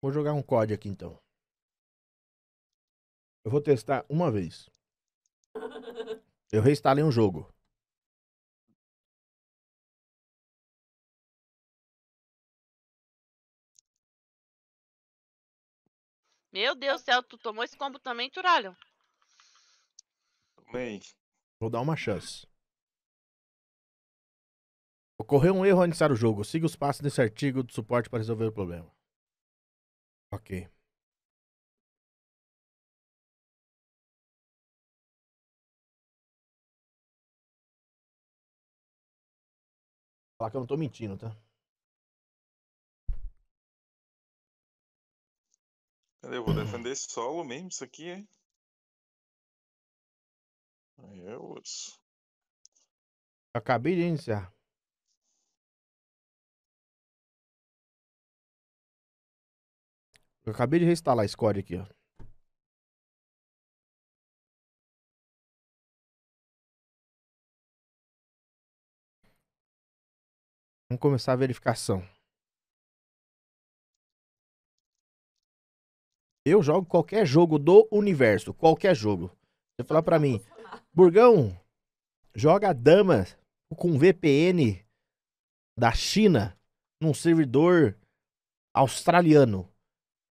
Vou jogar um COD aqui então. Eu vou testar uma vez. Eu reinstalei um jogo. Meu Deus do céu, tu tomou esse combo também, Turalho? Tomei. Vou dar uma chance. Ocorreu um erro ao iniciar o jogo. Siga os passos desse artigo de suporte para resolver o problema. Ok. Falar que eu não tô mentindo, tá? Cadê? Eu vou defender solo mesmo isso aqui, hein? Aí é osso. Acabei de iniciar. Eu acabei de reinstalar esse código aqui, ó. Vamos começar a verificação. Eu jogo qualquer jogo do universo, qualquer jogo. Você falar para mim, Burgão, joga dama com VPN da China num servidor australiano.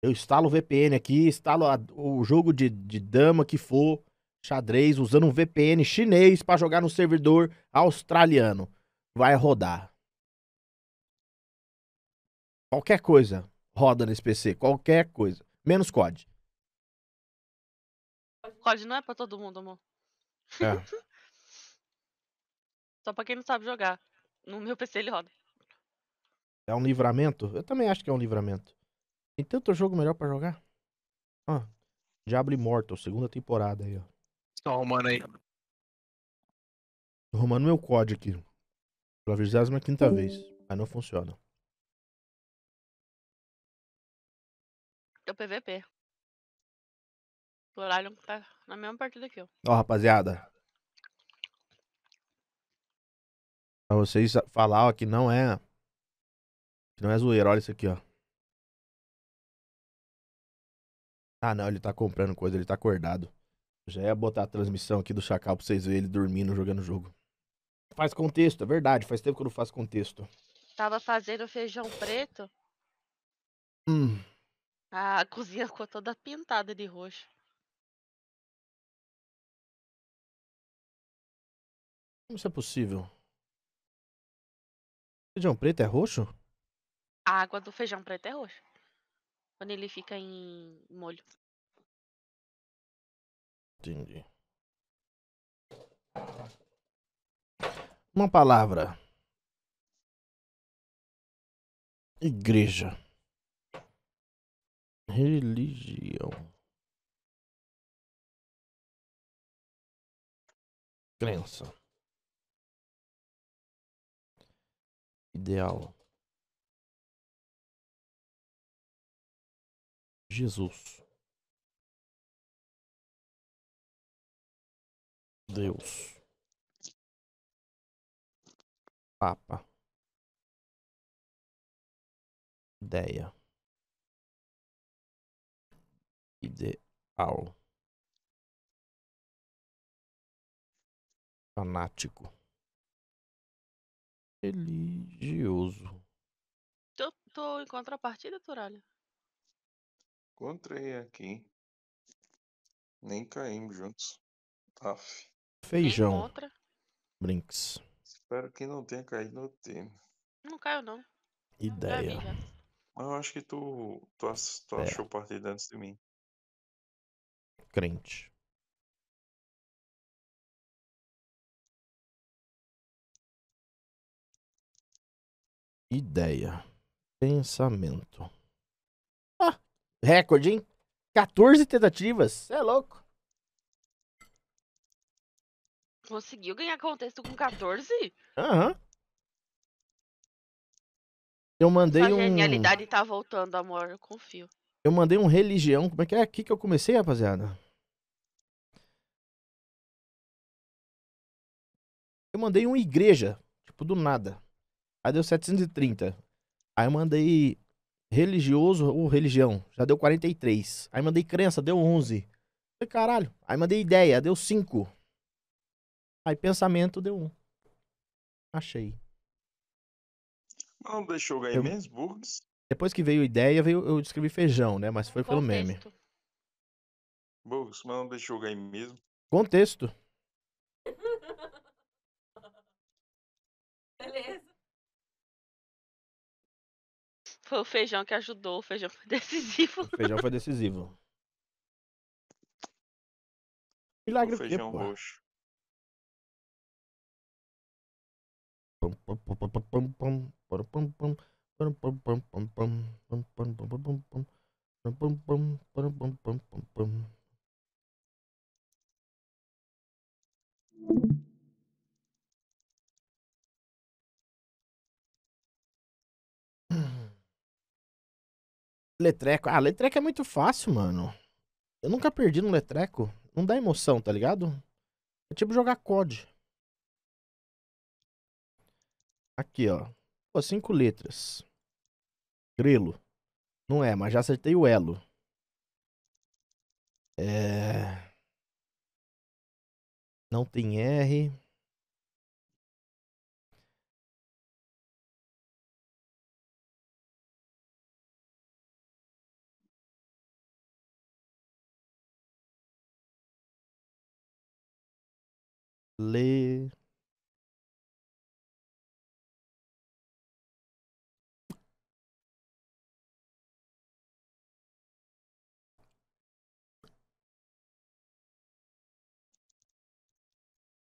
Eu instalo o VPN aqui, instalo a, o jogo de, de dama que for, xadrez, usando um VPN chinês para jogar no servidor australiano. Vai rodar. Qualquer coisa roda nesse PC, qualquer coisa. Menos COD. COD não é pra todo mundo, amor. É. Só pra quem não sabe jogar. No meu PC ele roda. É um livramento? Eu também acho que é um livramento. Tem tanto jogo melhor para jogar? Ó, ah, Diablo Immortal, segunda temporada aí, ó. Tô arrumando aí. Tô arrumando meu código aqui. Pela 25 uhum. vez. Mas não funciona. Eu é PVP. O horário tá na mesma partida que eu. Ó, rapaziada. Pra vocês falar ó, que não é. Que não é zoeira. Olha isso aqui, ó. Ah, não, ele tá comprando coisa, ele tá acordado. Já ia botar a transmissão aqui do Chacal pra vocês verem ele dormindo, jogando jogo. Faz contexto, é verdade. Faz tempo que eu não faço contexto. Tava fazendo feijão preto. Hum. A cozinha ficou toda pintada de roxo. Como isso é possível? Feijão preto é roxo? A água do feijão preto é roxo. Quando ele fica em molho. Entendi. Uma palavra. Igreja. Religião. Crença. Ideal. Jesus. Deus. Papa. Ideia. Ideal. Fanático. Religioso. Tô, tô em contrapartida, Turalha? Encontrei aqui. Nem caímos juntos. Aff. Feijão. Brinks. Espero que não tenha caído no time. Não caiu, não. Ideia. Mas eu acho que tu, tu, tu é. achou partida antes de mim. Crente. Ideia. Pensamento. Recorde, hein? 14 tentativas. Você é louco. Conseguiu ganhar contexto com 14? Aham. Uhum. Eu mandei Sua um. A genialidade tá voltando, amor. Eu confio. Eu mandei um religião. Como é que é aqui que eu comecei, rapaziada? Eu mandei um igreja. Tipo, do nada. Aí deu 730. Aí eu mandei religioso ou religião, já deu 43. Aí mandei crença, deu 11. Falei, caralho. Aí mandei ideia, deu 5. Aí pensamento, deu 1. Achei. Não deixou ganhar eu... mesmo, Burgs? Depois que veio ideia, veio, eu escrevi feijão, né? Mas foi Contexto. pelo meme. Burgs, mas não deixou ganhar mesmo. Contexto. Beleza. Foi o feijão que ajudou, o feijão foi decisivo. O feijão foi decisivo. Milagre o feijão pô. roxo. pum, pum, pum, pum, pum, pum, pum, pum, pum, pum, pum. Letreco. Ah, letreco é muito fácil, mano. Eu nunca perdi no letreco. Não dá emoção, tá ligado? É tipo jogar COD. Aqui, ó. Pô, cinco letras. Grelo. Não é, mas já acertei o elo. É... Não tem R. ler.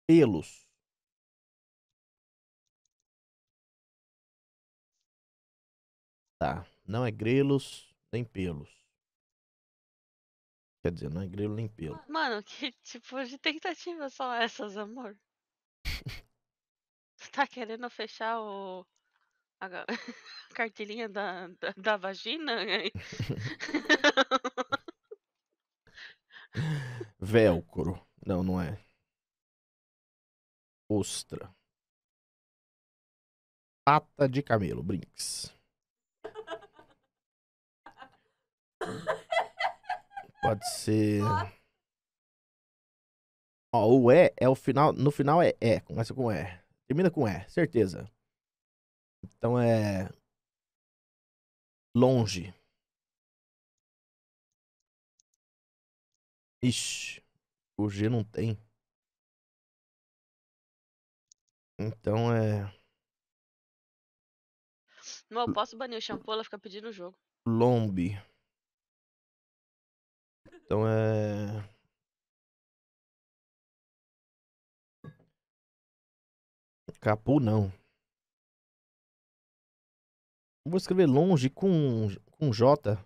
Pelos. Tá, não é grelos nem pelos. Quer dizer, não é grilo nem pelo. Mano, que tipo de tentativas são essas, amor? tu tá querendo fechar o. A, a da, da, da vagina? Velcro. Não, não é. Ostra. Pata de camelo, Brinks. Pode ser. Ó, o E é o final. No final é E. Começa com E. Termina com E, certeza. Então é. Longe. Ixi. O G não tem. Então é. Não, eu posso banir o shampoo, ela fica pedindo o jogo. Lombe. Então é. Capu não. Vou escrever longe com, com J.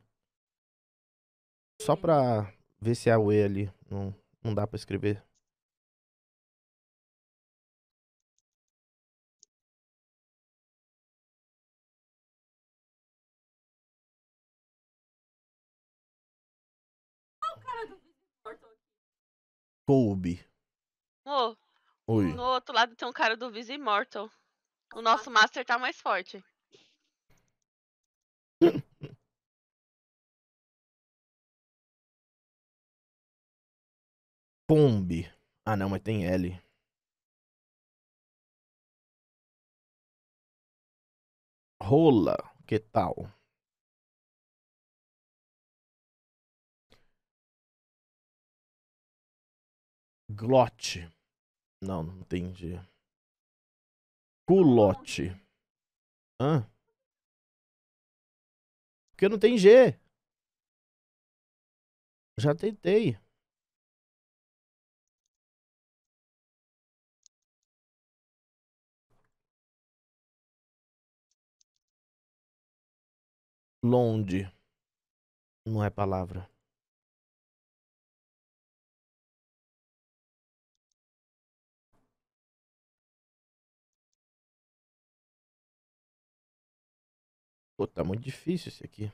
Só pra ver se é a E ali. Não, não dá pra escrever. Kobe. Oh, Oi. no outro lado tem um cara do Visa Immortal. O nosso Master tá mais forte. Pombe. Ah, não, mas tem L. Rola, que tal? Glote. Não, não entendi. Culote. Hã? Porque não tem G. Já tentei. Londe. Não é palavra. Pô, tá muito difícil esse aqui.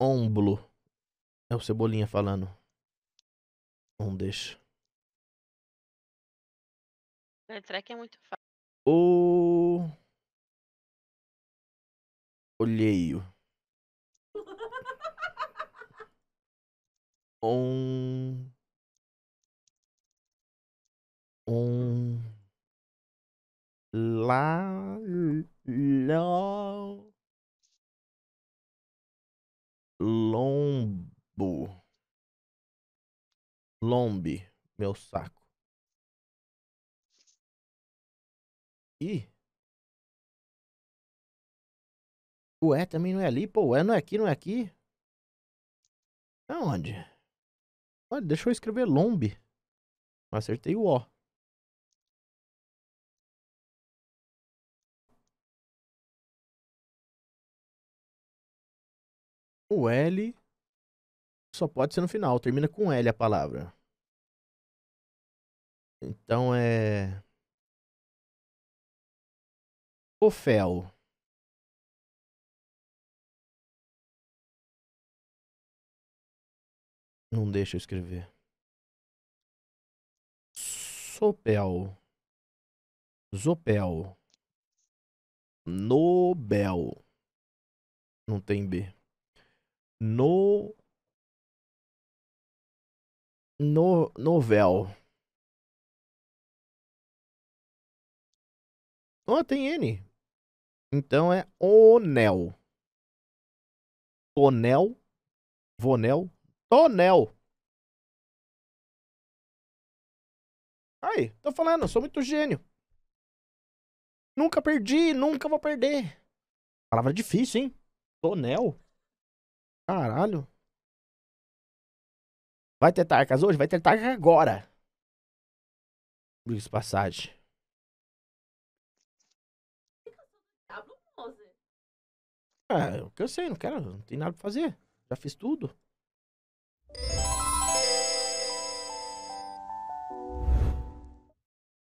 Omblo. É o Cebolinha falando. Não deixa. é muito fácil. O... Olheio. um... Um... Lá. Lo, lombo. Lombe. Meu saco. e O é também não é ali, pô. é não é aqui, não é aqui. Aonde? Olha, deixa eu escrever lombe. Acertei o O. O L só pode ser no final, termina com L a palavra. Então é. Ofel. Não deixa eu escrever. Sopel. Zopel. Nobel. Não tem B. No. No. Novel. Oh, tem N. Então é Onel. Tonel. Vonel. Tonel. Aí, tô falando, eu sou muito gênio. Nunca perdi, nunca vou perder. Palavra difícil, hein? Tonel. Caralho. Vai ter Tarkas hoje? Vai ter Tarkas agora. Diga-se passagem. Ah, o que eu sei, não quero, não tem nada pra fazer. Já fiz tudo.